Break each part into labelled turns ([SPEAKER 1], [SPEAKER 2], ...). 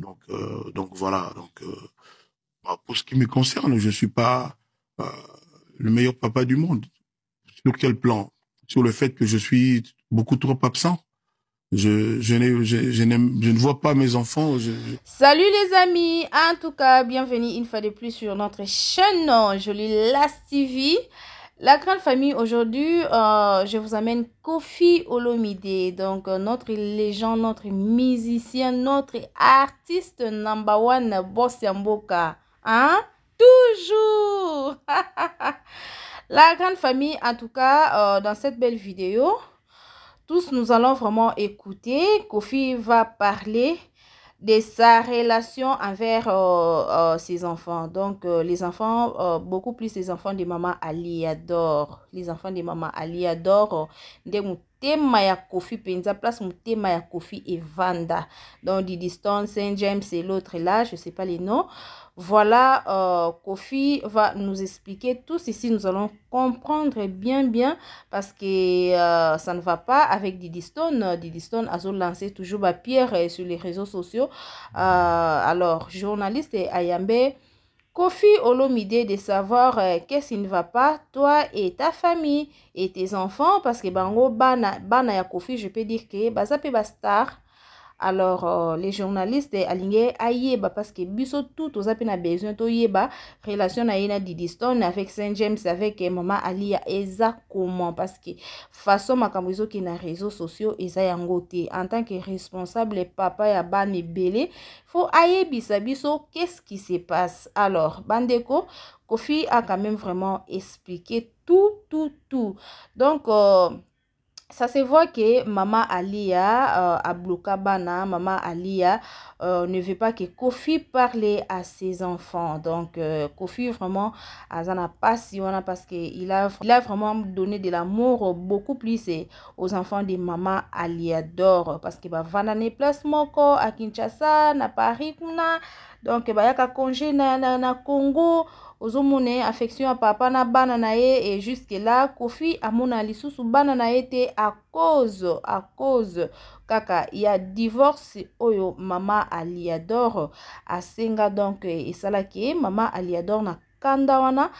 [SPEAKER 1] Donc, euh, donc voilà. Donc, euh, bah, pour ce qui me concerne, je suis pas euh, le meilleur papa du monde. Sur quel plan Sur le fait que je suis beaucoup trop absent. Je, ne vois pas mes enfants.
[SPEAKER 2] Salut les amis, en tout cas, bienvenue une fois de plus sur notre chaîne. Je lis Last TV. La grande famille, aujourd'hui, euh, je vous amène Kofi Olomide, donc euh, notre légende, notre musicien, notre artiste number one, Boss Yamboka. Hein? Toujours! La grande famille, en tout cas, euh, dans cette belle vidéo, tous nous allons vraiment écouter. Kofi va parler de sa relation envers euh, euh, ses enfants. Donc, euh, les enfants, beaucoup plus les enfants de maman Ali adorent. Les enfants de maman Ali adorent. Temaya ya kofi penza place motema ya kofi Vanda. donc Stone, saint james et l'autre là je sais pas les noms voilà euh, kofi va nous expliquer tout ceci nous allons comprendre bien bien parce que euh, ça ne va pas avec Didi Stone a lancé toujours ma pierre sur les réseaux sociaux euh, alors journaliste ayambe Kofi Olomide de savoir euh, qu'est-ce qui ne va pas, toi et ta famille et tes enfants, parce que bango bana, bana ya Kofi, je peux dire que baza pe ba star, alors euh, les journalistes alingi ayeba parce que biso tout toza mpe na besoin toyeba relation na ye na didiston avec saint james avec eh, mama alia eza comment parce que façon makambo ezokende na réseau sociaux eza yango te en tant que responsable papa ya bana ebele fo ayebisa biso qu'est-ce qui se passe alors bandeko kofi a quand même vraiment expliqué tout tout tout donc euh, ça se voit que maman Alia euh, Bana, maman Alia euh, ne veut pas que Kofi parle à ses enfants. Donc euh, Kofi vraiment une passion parce que il a vraiment donné de l'amour beaucoup plus eh, aux enfants de maman Alia d'or parce que va bah, vana ne place à Kinshasa, à Paris donk bayaka conge na, na, na congo ozomona ye affection ya papa na bana na ye e juske la kofi amona lisusu bana na ye te a cause a cause kaka ya divorce oyo mama aliador asenga donk esalaki mama aliador na kanda wana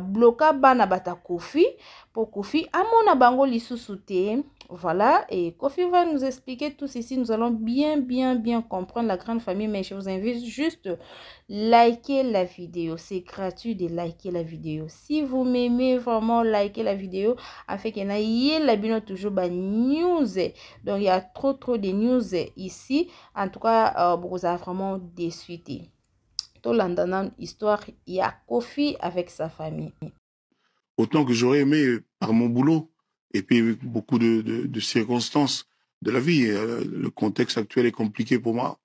[SPEAKER 2] bloka bana bata kofi à kofi amona bango lisusu Voilà, et Kofi va nous expliquer tout ceci. Nous allons bien, bien, bien comprendre la grande famille. Mais je vous invite juste liker la vidéo. C'est gratuit de liker la vidéo. Si vous m'aimez vraiment, liker la vidéo afin qu'il y la bino toujours bah, news. Donc, il y a trop, trop de news ici. En tout cas, euh, vous avez vraiment des suites l'histoire il histoire a Kofi avec sa famille.
[SPEAKER 1] Autant que j'aurais aimé par mon boulot et puis beaucoup de, circonstances de la vie. Euh, le contexte actuel est compliqué pour moi.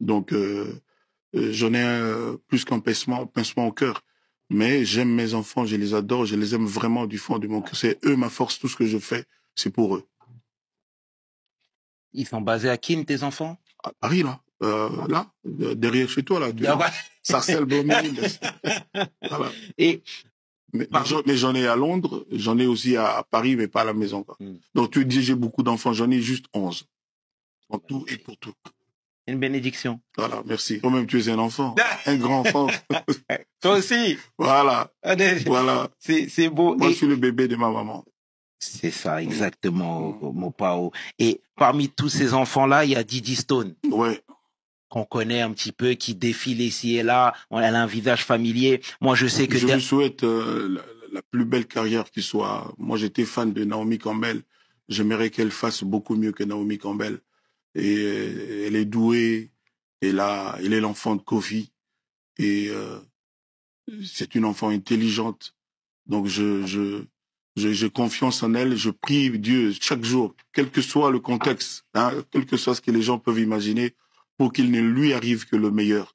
[SPEAKER 1] Donc, euh, euh, j'en ai plus qu'un pincement, pincement au cœur. Mais j'aime mes enfants, je les adore, je les aime vraiment du fond du mon cœur. C'est eux ma force, tout ce que je fais, c'est pour eux. Ils sont basés à Kim, tes enfants À Paris, là. Euh, là, derrière chez toi, là. Tu ah Et. Mais, j'en ai à Londres, j'en ai aussi à, Paris, mais pas à la maison. Hmm. Donc tu dis, j'ai beaucoup d'enfants, j'en ai juste 11. En tout et pour tout. Une bénédiction. Voilà, merci. Toi-même, tu es un enfant. un grand enfant. Toi aussi. Voilà. voilà. C'est beau. Moi, je suis le bébé de ma maman. C'est ça, exactement, hmm. Mopao. Et parmi tous ces enfants-là, il y a Didi Stone. Ouais qu'on connaît un petit peu, qui défile ici et là. Elle a un visage familier. Moi, je sais que... Je lui souhaite euh, la, plus belle carrière qui soit. Moi, j'étais fan de Naomi Campbell. J'aimerais qu'elle fasse beaucoup mieux que Naomi Campbell. Et euh, elle est douée. Et là, elle est l'enfant de Kofi. Et euh, c'est une enfant intelligente. Donc, je, je, j'ai confiance en elle, je prie Dieu chaque jour, quel que soit le contexte, hein, quel que soit ce que les gens peuvent imaginer, pour qu'il ne lui arrive que le meilleur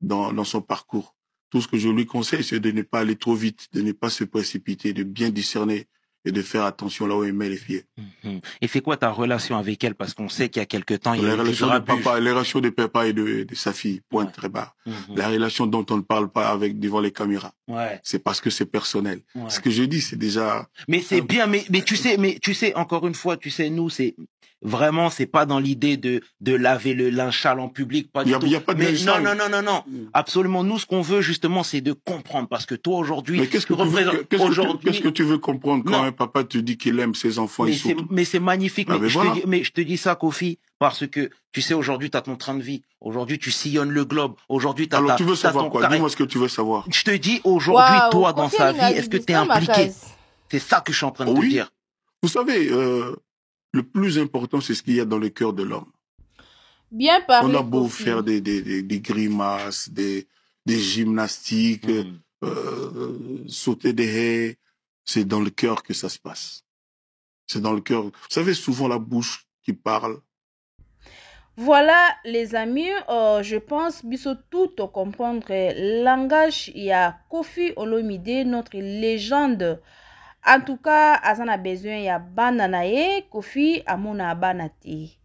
[SPEAKER 1] dans, dans son parcours. Tout ce que je lui conseille, c'est de ne pas aller trop vite, de ne pas se précipiter, de bien discerner et de faire attention là où il met les pieds. Mhm. Et c'est quoi ta relation avec elle Parce qu'on sait qu'il y a quelque temps, il y a les relations de papa, les relations de papa et de, sa fille, point très bas. Mhm. La relation dont on ne parle pas avec devant les caméras. Ouais. C'est parce que c'est personnel. Ce que je dis, c'est déjà. Mais c'est bien, mais mais tu sais, mais tu sais encore une fois, tu sais, nous c'est Vraiment, c'est pas dans l'idée de, de laver le linge en public, pas du a, tout. pas de Mais non, non, non, non, non. Mm. Absolument. Nous, ce qu'on veut, justement, c'est de comprendre. Parce que toi, aujourd'hui, qu'est-ce que, ce que tu veux comprendre quand un papa te dit qu'il aime ses enfants? Mais, c'est, mais c'est magnifique. Ah, ben mais, je te dis, ça, Kofi, parce que tu sais, aujourd'hui, tu as ton train de vie. Aujourd'hui, tu sillonnes le globe. Aujourd'hui, tu as Alors, tu veux savoir quoi Dis-moi ce que tu veux savoir. Je te dis, aujourd'hui, toi, dans sa vie, est-ce que tu es impliqué C'est ça que je suis en train de te dire. Vous savez, euh, le plus important, c'est ce qu'il y a dans le cœur de l'homme.
[SPEAKER 2] Bien parlé. On a beau faire
[SPEAKER 1] des, des, grimaces, des, des gymnastiques, mm. euh, sauter des haies, c'est dans le cœur que ça se passe. C'est dans le cœur. Vous savez, souvent la bouche qui parle.
[SPEAKER 2] Voilà, les amis, euh, je pense biso tout comprendre langage. Il y a Kofi Olomide, notre légende en tout cas aza na besoin ya bana na ye kofi amona bana te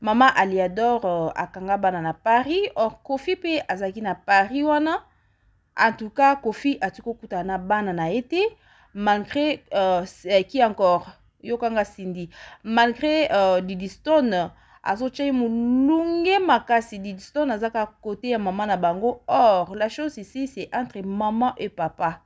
[SPEAKER 2] mama aliador euh, akanga bana na paris or kofi mpe azalaki na paris wana en tout cas kofi ati kokutana na bana na ye te malgré uh, ki euh, encore yokanga sindi malgré uh, didistone azotyai molunge makasi didistone aza kaka kote ya mama na bango or la chose ici c'est entre mama et papa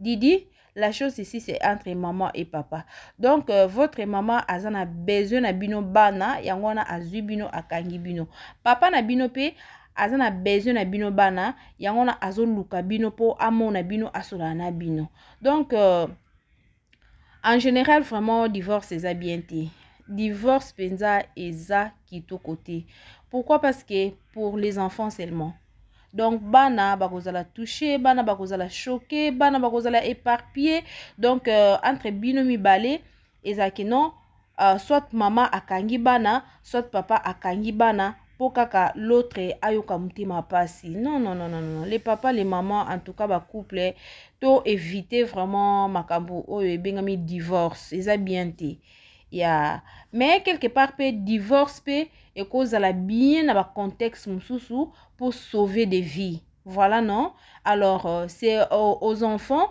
[SPEAKER 2] didi La chose ici, c'est entre maman et papa. Donc, euh, votre maman a na besoin na bino bana, yango wana besoin bino akangi bino. Papa na bino pe aza na besoin na bino bana, yango azu luka bino amon amona bino asola bino. Donc, euh, en général, vraiment, divorce est bien te. Divorce qui eza kitou côté. Pourquoi? Parce que pour les enfants seulement. donc bana bakozala touche bana bakozala choke bana bakozala éparpille donc euh, entre bino mibale ezalaki non uh, soit mama akangi bana soit papa akangi bana mpo kaka l'autre ayoka motema pasi non non non non non le papa le mama en tout cas bacouple to éviter vraiment makambo oyo ebengami divorce eza bien te ya mais quelque part mpe divorce mpe ekozala bien na bacontexte mosusu pour sauver des vies voilà non alors euh, c'est euh, aux enfants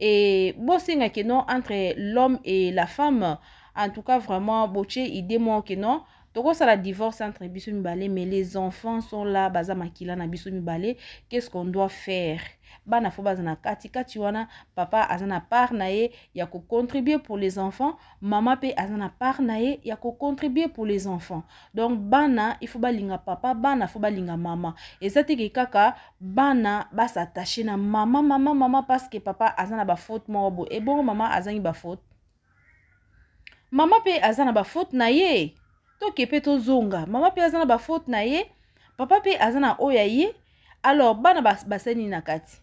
[SPEAKER 2] et bosenga ke non entre l'homme et la femme en tout cas vraiment botie idée moko ke non ça Donc, la divorce entre mi mibale mais les enfants sont là baza makila na mi mibale qu'est-ce qu'on doit faire bana faut bazana na kati kati wana papa azana na part na ye ya pour les enfants maman pe azana part na ye ya pour les enfants donc bana il faut balinga papa bana fo balinga mama ça te kaka bana s'attacher na maman maman maman parce que papa azana na faute moko Et bon, mama azangi bafaute mama pe azana na faute na toke mpe tozonga mama mpe aza na bafaute na ye papa mpe aza na oyo ya ye alors bana basali nini na kati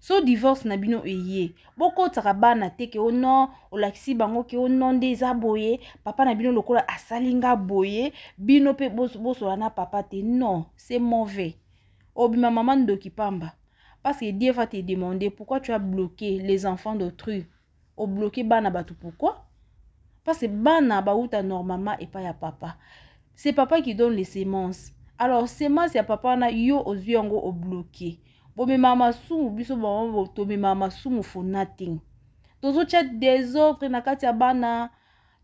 [SPEAKER 2] so divorce na bino eye bokotaka bana te ke o oh non olakisi bango ke o oh non nde eza boye papa na bino lokola asali nga boye bino mpe bosola na papa te non c'est mauvais obima mama ndoki pamba parce que dieu va te demander pourquoi tu as bloqué les enfants d'autrui obloqué bana bato pourquoi parce que bana bauta normalement epai ya papa c'est papa qui donne les semences alors semence ya papa wana yo ozwi yango obloke bomema masumu biso bamama tomema masumu for nothing tozotya desordre na kati ya bana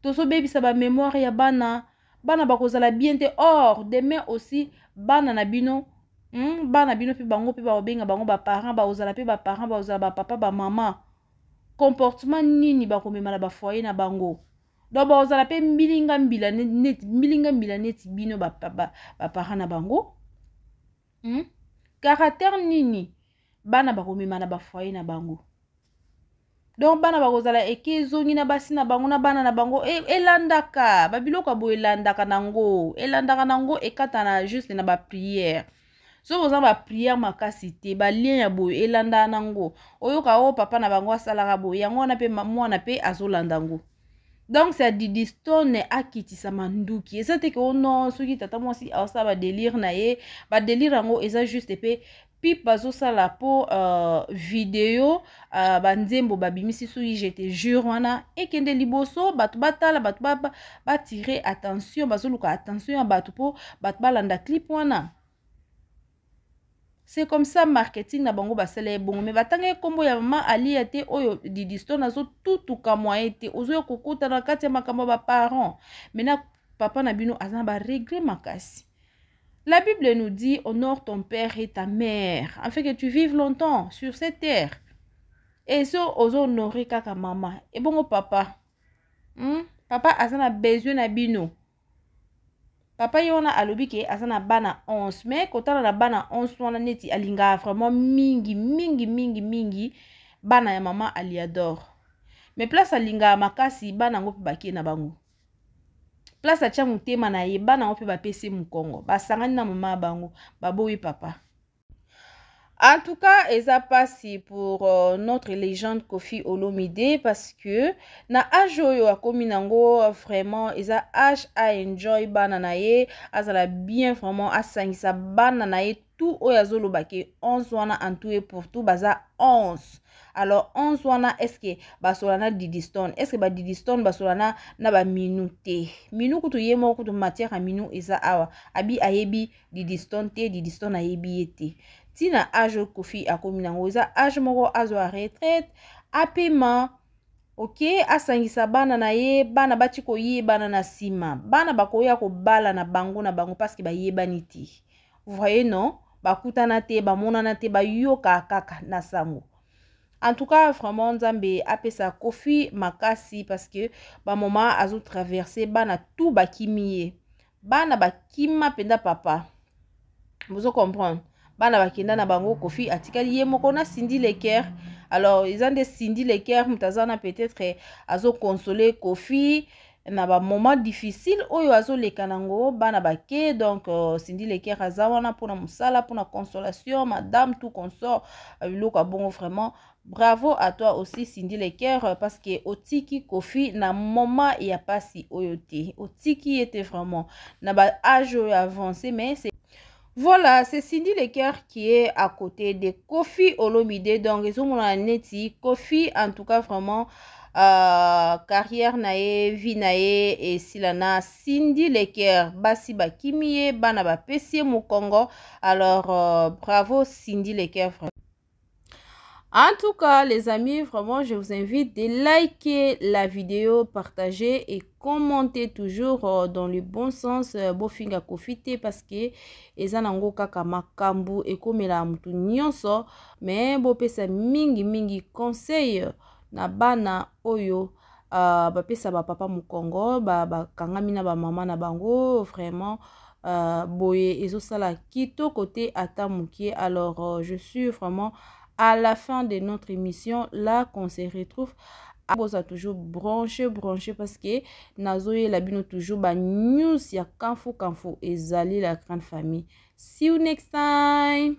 [SPEAKER 2] tozobebisa bamemoire ya bana bana bakozala bien te or demain aussi bana na bino mm, bana bino mpe bango mpe bakobenga bango baparent bakozala mpe baparent bakozala bapapa bamama comportement nini bakomema na bafoyer na bango donc bazala mpe mbilinga mbila neti mbilinga mbila neti bino baparent na bango hmm? karatere nini bana bakomema na bafoye na bango donc bana bakozala eke ezongi na basi na bango na bana na bango e, elandaka babiloko ya boye elandaka nango elandaka nango ekatana juste na bapriere so boza bapriere makasi te balien ya boye elandaka nango oyoka oyo papa na bango asalaka boye yango wana mpe mwana mpe azolanda ngo donc c'est didi stone akitisama nduki eza te ke o oh non soki tata mwasi aosala badelire na ye badelire yango eza juste mpe pipe bazosala mpo uh, video uh, banzembo babimisi soki jete jure wana ekende liboso bato batala bato batire attention bazoluka attention ya bato mpo bato balanda clip wana c'est comme ça marketing na bango basala ye bongo me batanga ye nkombo ya mama aliya te oyo didistone azotutukamwa ye te ozoya kokuta na kati ya makambo ya baparent mena papa na bino aza na baregre makasi la bible nous dit honore ton père et ta mère afin que tu vives longtemps sur cette terre eso ozohonore kaka mama ebongo papa hmm? papa aza na besoin na bino papa ye wana alobi ke aza na bana 11 me kotala na bana 11 wana neti alingaka vraiment mingi mingi mingi mingi bana ya mama aliador me place alingaka makasi bana yango mpe bakie na bango place atya motema na ye bana yango mpe bapesi mokongo basangani na mama ya bango baboyi papa En tout cas, eza mpasi pour euh, notre légende Kofi Olomide parce que na age oyo akomi nango vraiment eza age aenjoy bana na ye azala bien vraiment asangisa bana na ye tout oyo azolobaki 11 wana en tout et pour tout baza 11 alors 11 wana eske basola na didistone eske badidistone basola na, na baminu te minu kutu ye moko kutu matière ya minu eza awa abi ayebi didistone te didistone ayebi ye te ntina age kofi akomi nango eza age moko azwa retraite apema ok asangisa bana na ye bana bati koyebana na nsima bana bakoya kobala na bango na bango parceke bayebani te voye non bakutana te bamonana te bayoka kaka na sango en tout cas vraiment nzambe apesa kofi makasi parceke bamama azotraverse bana tu bakimi ye bana bakima mpenza papa bozo comprendre bana bakenda na bango kofi atikali ye moko na sindi leker alors eza nde sindi leker moto aza na peut-être azokonsole kofi na bamoment difficile oyo azoleka nango bana bake donc uh, sindi leker aza wana mpona mosala mpona consolation madame tout consort biloko abongo vraiment bravo à toi aussi cindy leker parce que otiki kofi na moma a pas si oyote. otiki était vraiment na pas âge avancé mais c'est Voilà, c'est Cindy Lecker qui est à côté de Kofi Olomide. Donc, ils ont neti. Kofi, en tout cas, vraiment, euh, carrière nae, vie et silana Cindy Lecker. Basi bakimie, Banaba bapessie Congo. Alors, euh, bravo Cindy Lecker. En tout cas, les amis, vraiment, je vous invite de liker la vidéo, partager et commenter toujours euh, dans le bon sens. Euh, Bofinga profiter parce que eza nango kaka makambu ekomela mutu nyonso me bopesa mingi mingi conseil na bana oyo uh, ba papa mokongo Congo, ba ba maman na bango vraiment uh, boye ezosala kitoko te ata mokie alors uh, je suis vraiment à la fin de notre émission là qu'on se retrouve ça toujours branché branché parce que Nazo et bino toujours news ya kanfo et zali la grande famille see you next time